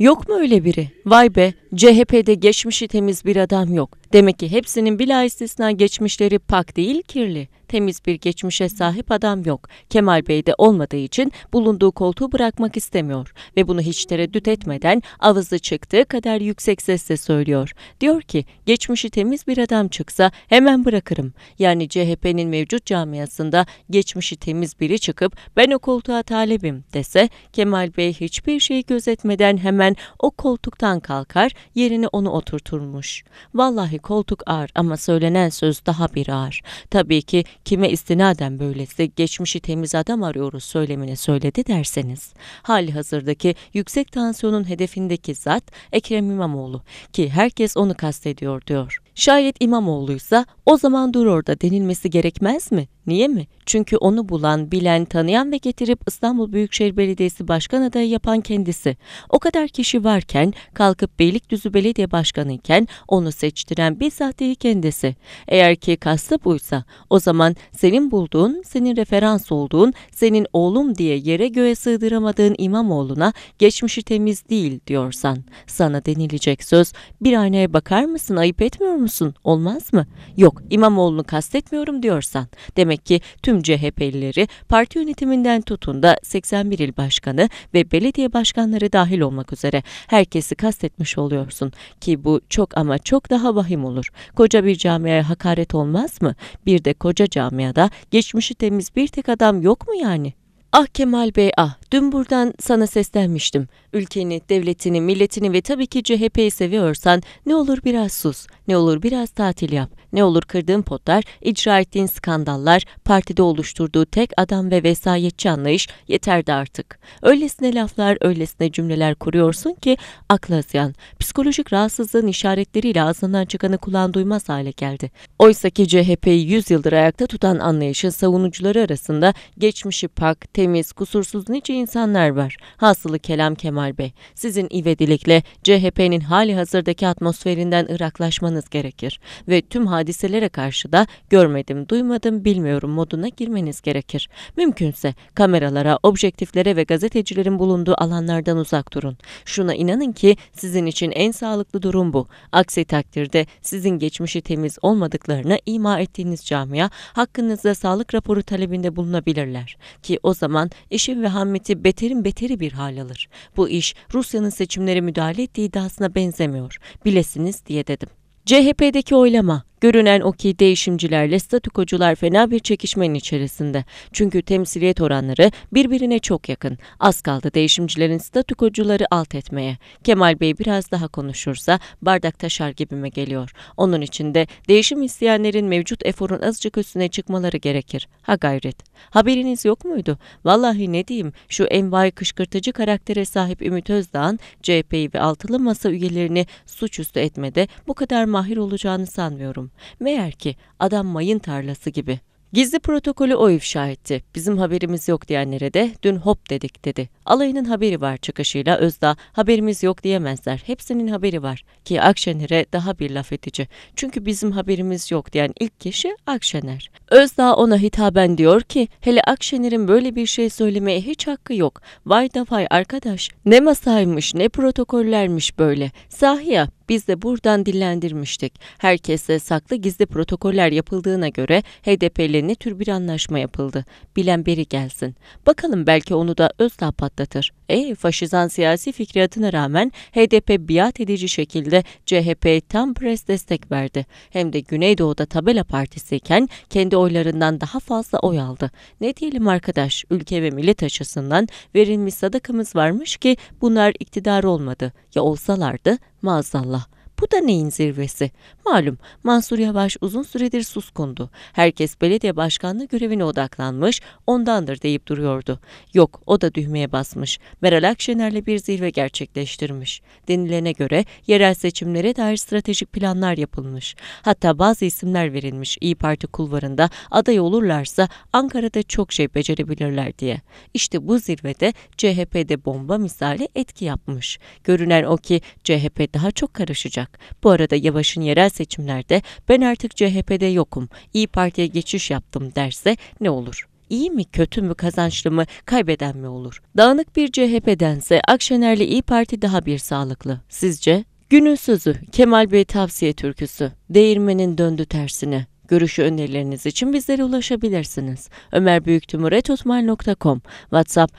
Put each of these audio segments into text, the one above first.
Yok mu öyle biri? Vay be, CHP'de geçmişi temiz bir adam yok. Demek ki hepsinin bila istisna geçmişleri pak değil kirli. Temiz bir geçmişe sahip adam yok. Kemal Bey de olmadığı için bulunduğu koltuğu bırakmak istemiyor. Ve bunu hiç tereddüt etmeden avızı çıktığı kadar yüksek sesle söylüyor. Diyor ki geçmişi temiz bir adam çıksa hemen bırakırım. Yani CHP'nin mevcut camiasında geçmişi temiz biri çıkıp ben o koltuğa talebim dese Kemal Bey hiçbir şey gözetmeden hemen o koltuktan kalkar yerine onu oturturmuş. Vallahi koltuk ağır ama söylenen söz daha bir ağır. Tabii ki kime istinaden böylesi geçmişi temiz adam arıyoruz söylemini söyledi derseniz. Hali hazırdaki yüksek tansiyonun hedefindeki zat Ekrem İmamoğlu ki herkes onu kastediyor diyor. Şayet İmamoğlu ise o zaman dur orada denilmesi gerekmez mi? Niye mi? Çünkü onu bulan, bilen, tanıyan ve getirip İstanbul Büyükşehir Belediyesi Başkan adayı yapan kendisi. O kadar kişi varken kalkıp Beylikdüzü Belediye Başkanı iken onu seçtiren bizzat değil kendisi. Eğer ki kastı buysa o zaman senin bulduğun, senin referans olduğun, senin oğlum diye yere göğe sığdıramadığın İmamoğlu'na geçmişi temiz değil diyorsan sana denilecek söz bir aynaya bakar mısın ayıp etmiyor musun olmaz mı? Yok İmamoğlu'nu kastetmiyorum diyorsan demek başındaki tüm CHP'lileri parti yönetiminden tutun da 81 il başkanı ve belediye başkanları dahil olmak üzere herkesi kastetmiş oluyorsun ki bu çok ama çok daha vahim olur. Koca bir camiaya hakaret olmaz mı? Bir de koca camiada geçmişi temiz bir tek adam yok mu yani? Ah Kemal Bey ah, dün buradan sana seslenmiştim. Ülkeni, devletini, milletini ve tabii ki CHP'yi seviyorsan ne olur biraz sus, ne olur biraz tatil yap, ne olur kırdığın potlar, icra ettiğin skandallar, partide oluşturduğu tek adam ve vesayetçi anlayış yeterdi artık. Öylesine laflar, öylesine cümleler kuruyorsun ki akla azyan. Psikolojik rahatsızlığın işaretleriyle ağzından çıkanı kulağın duymaz hale geldi. Oysa ki CHP'yi 100 yıldır ayakta tutan anlayışın savunucuları arasında geçmişi pak, temiz, kusursuz nice insanlar var. Hasılı kelam Kemal Bey, sizin ivedilikle CHP'nin hali hazırdaki atmosferinden ıraklaşmanız gerekir ve tüm hadiselere karşı da görmedim, duymadım, bilmiyorum moduna girmeniz gerekir. Mümkünse kameralara, objektiflere ve gazetecilerin bulunduğu alanlardan uzak durun. Şuna inanın ki sizin için en sağlıklı durum bu. Aksi takdirde sizin geçmişi temiz olmadıklarına ima ettiğiniz camia hakkınızda sağlık raporu talebinde bulunabilirler ki o zaman zaman ve vehameti beterin beteri bir hal alır. Bu iş Rusya'nın seçimlere müdahale ettiği iddiasına benzemiyor. Bilesiniz diye dedim. CHP'deki oylama Görünen o ki değişimcilerle statükocular fena bir çekişmenin içerisinde. Çünkü temsiliyet oranları birbirine çok yakın. Az kaldı değişimcilerin statükocuları alt etmeye. Kemal Bey biraz daha konuşursa bardak taşar gibime geliyor. Onun için de değişim isteyenlerin mevcut eforun azıcık üstüne çıkmaları gerekir. Ha gayret. Haberiniz yok muydu? Vallahi ne diyeyim şu envai kışkırtıcı karaktere sahip Ümit Özdağ'ın CHP'yi ve altılı masa üyelerini suçüstü etmede bu kadar mahir olacağını sanmıyorum. Meğer ki adam mayın tarlası gibi. Gizli protokolü o ifşa etti. Bizim haberimiz yok diyenlere de dün hop dedik dedi. Alayının haberi var çıkışıyla Özda haberimiz yok diyemezler. Hepsinin haberi var ki Akşener'e daha bir laf edici. Çünkü bizim haberimiz yok diyen ilk kişi Akşener. Özda ona hitaben diyor ki hele Akşener'in böyle bir şey söylemeye hiç hakkı yok. Vay da vay arkadaş ne masaymış ne protokollermiş böyle. Sahiya biz de buradan dillendirmiştik. Herkese saklı gizli protokoller yapıldığına göre HDP'li ne tür bir anlaşma yapıldı? Bilen biri gelsin. Bakalım belki onu da Özdağ patlar başlatır. E, faşizan siyasi fikriyatına rağmen HDP biat edici şekilde CHP'ye tam pres destek verdi. Hem de Güneydoğu'da tabela partisiyken kendi oylarından daha fazla oy aldı. Ne diyelim arkadaş, ülke ve millet açısından verilmiş sadakamız varmış ki bunlar iktidar olmadı. Ya olsalardı maazallah. Bu da neyin zirvesi? Malum Mansur Yavaş uzun süredir suskundu. Herkes belediye başkanlığı görevine odaklanmış, ondandır deyip duruyordu. Yok, o da düğmeye basmış. Meral Akşener'le bir zirve gerçekleştirmiş. Denilene göre yerel seçimlere dair stratejik planlar yapılmış. Hatta bazı isimler verilmiş İyi Parti kulvarında aday olurlarsa Ankara'da çok şey becerebilirler diye. İşte bu zirvede CHP'de bomba misali etki yapmış. Görünen o ki CHP daha çok karışacak olacak. Bu arada Yavaş'ın yerel seçimlerde ben artık CHP'de yokum, İyi Parti'ye geçiş yaptım derse ne olur? İyi mi kötü mü kazançlı mı kaybeden mi olur? Dağınık bir CHP'dense Akşener'li İyi Parti daha bir sağlıklı. Sizce? Günün sözü Kemal Bey tavsiye türküsü. Değirmenin döndü tersine. Görüşü önerileriniz için bizlere ulaşabilirsiniz. Ömer ömerbüyüktümüretotmal.com WhatsApp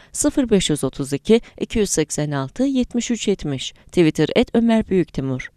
0532 286 7370 Twitter et Ömer Büyüktimur